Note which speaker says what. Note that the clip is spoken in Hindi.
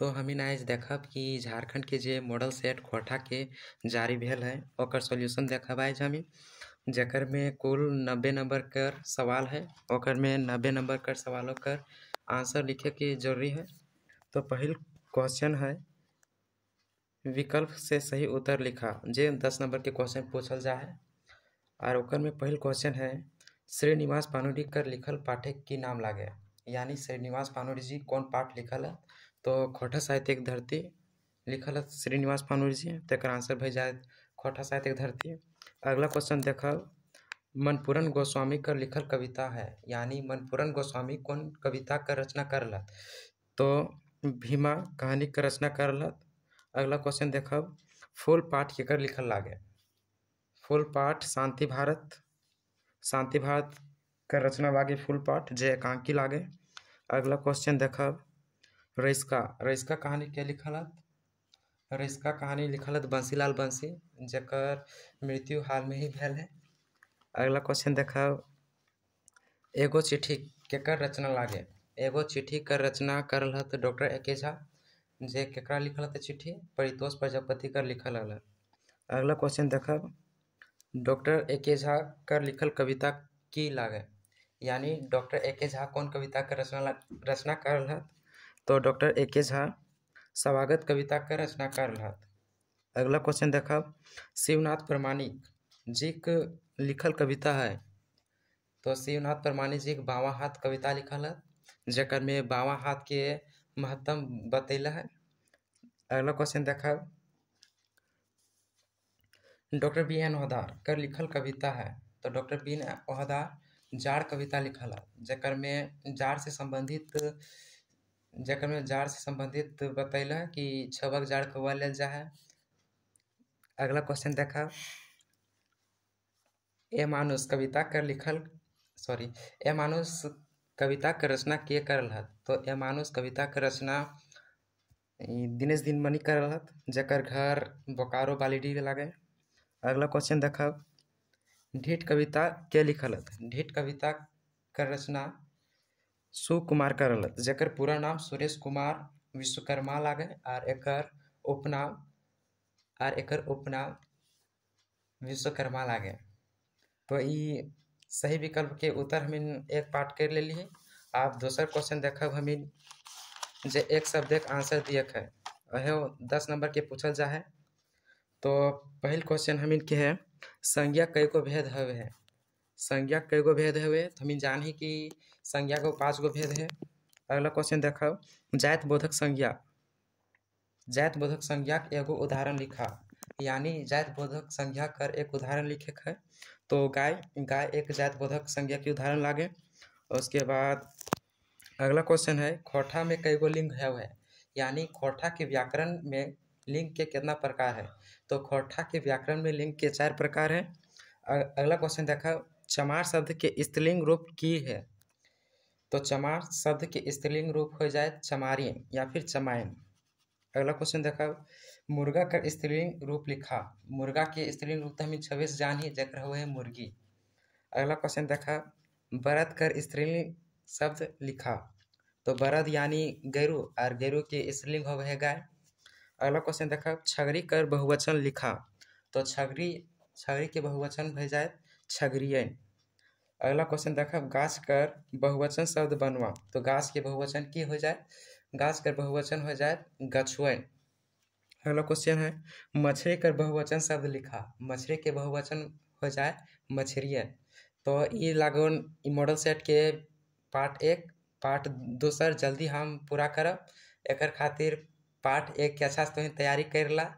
Speaker 1: तो हमें आज देखब कि झारखंड के जे मॉडल सेट कोठा के जारी भेल है और सॉल्यूशन देख आज हमी जकर में कुल नब्बे नंबर कर सवाल है और में नब्बे नंबर कर सवालों कर आंसर लिखे के जरूरी है तो पहल क्वेश्चन है विकल्प से सही उत्तर लिखा जे दस नंबर के क्वेश्चन पूछल जा है और ओकर में पहल क्वेश्चन है श्रीनिवास पानुडी कर लिखल पाठक की नाम लागे यानी श्रीनिवास पानुडी जी कौन पाठ लिखल है तो खोटा साहित्यिक धरती लिखल श्रीनिवास पानूर जी तक आंसर भ जाए खोटा साहित्यिक धरती अगला क्वेश्चन देख मनपुरन गोस्वामी कर लिखल कविता है यानी मनपुरन गोस्वामी कौन कविता का रचना कर करलत तो भीमा कहानी का रचना कर करलत अगला क्वेश्चन देख फूल पाठ केकर लिखल लागे फूल पाठ शांति भारत शांति भारत का रचना लागे फूल पाठ जे एकांकी लागे अगला क्वेश्चन देखब रईसका रईसका कहानी क्या लिखल रईसका कहानी लिखल बंसीलाल बंसी जकर मृत्यु हाल में ही है अगला क्वेश्चन देख एगो चिट्ठी केकर रचना लागे एगो चिट्ठी कर रचना करल हत डॉक्टर ए के झा जे केकरा लिखल हत चिट्ठी परितोष प्रजापति कर लिखल हल अगला क्वेश्चन देखब डॉक्टर ए के झा कर लिखल कविता की लागे यानी डॉक्टर ए के झा कौन कविता कर रचना रचना कर हत तो डॉक्टर ए के झा स्वागत कविता का रचनाकार रह अगला क्वेश्चन देख शिवनाथ प्रमाणिक जी के लिखल कविता है तो शिवनाथ प्रमाणिक जी के बावा हाथ कविता लिखल है जकर में बावा हाथ के महत्व बतैला है अगला क्वेश्चन देख डॉक्टर बी एन ओहदार कर लिखल कविता है तो डॉक्टर बी एन ओहदार जाड़ कविता लिखल है जकर में जाड़ से संबंधित जकर में जाड़ से संबंधित बतैल कि छबक जाड़ कौआ ले जा है अगला क्वेश्चन देख ए मानुष कविता कर लिखल सॉरी ए मानुष कविता कर रचना के करल हत तो ए मानुष कविता के रचना दिनेश दिनमणि करल हत जकर घर बोकारो बालीडी लगे अगला क्वेश्चन देख ढेठ कविता के लिखल हत ढेठ कविता कर रचना सुकुमार करल जकर पूरा नाम सुरेश कुमार विश्वकर्मा लागे और एक उपनाम और एक उपनाम विश्वकर्मा लागे तो ये सही विकल्प के उत्तर हम एक पाठ कर ले लिए आप दोसर क्वेश्चन देख हम जे एक शब्द एक आंसर दिए है वह दस नंबर के पूछल जा है तो पहल क्वेश्चन हम के है संज्ञा कई को भेद हवे है संज्ञा कई गो भेद है तो हम जान ही कि संज्ञा को पाँच गो भेद है अगला क्वेश्चन देख जात बोधक संज्ञा जात बोधक संज्ञा के एगो उदाहरण लिखा यानी जात बोधक संज्ञा कर एक उदाहरण लिखे है तो गाय गाय एक जात बोधक संज्ञा की उदाहरण लागे उसके बाद अगला क्वेश्चन है खोठा में कई गो लिंग है वह यानी खोठा के व्याकरण में लिंग के कितना प्रकार है तो खोठा के व्याकरण में लिंग के चार प्रकार है अगला क्वेश्चन देखा चमार शब्द के स्त्रीलिंग रूप की है तो चमार शब्द के स्त्रीलिंग रूप हो जाए चमारियन या फिर चमायन अगला क्वेश्चन देखा मुर्गा का स्त्रीलिंग रूप लिखा मुर्गा के स्त्रीलिंग रूप तो हमें छब्बीस जान ही जगह हुए मुर्गी अगला क्वेश्चन देखा बरद कर स्त्रीलिंग शब्द लिखा तो बरद यानी गेरु और गेरु के स्त्रीलिंग हो गए गाय अगला क्वेश्चन देखा छगरी कर बहुवचन लिखा तो छगरी छगरी के बहुवचन भेजाए छगरिए अगला क्वेश्चन देखा गाछ कर बहुवचन शब्द बनवा तो गाछ के बहुवचन की हो जाए गाछ कर बहुवचन हो जाए गछुए अगला क्वेश्चन है मछरी कर बहुवचन शब्द लिखा मछरी के बहुवचन हो जाए मछरिए तो ये लागोन मॉडल सेट के पार्ट एक पार्ट दोसर जल्दी हम पूरा करब एक खातिर पार्ट एक के अच्छा से तो तैयारी ला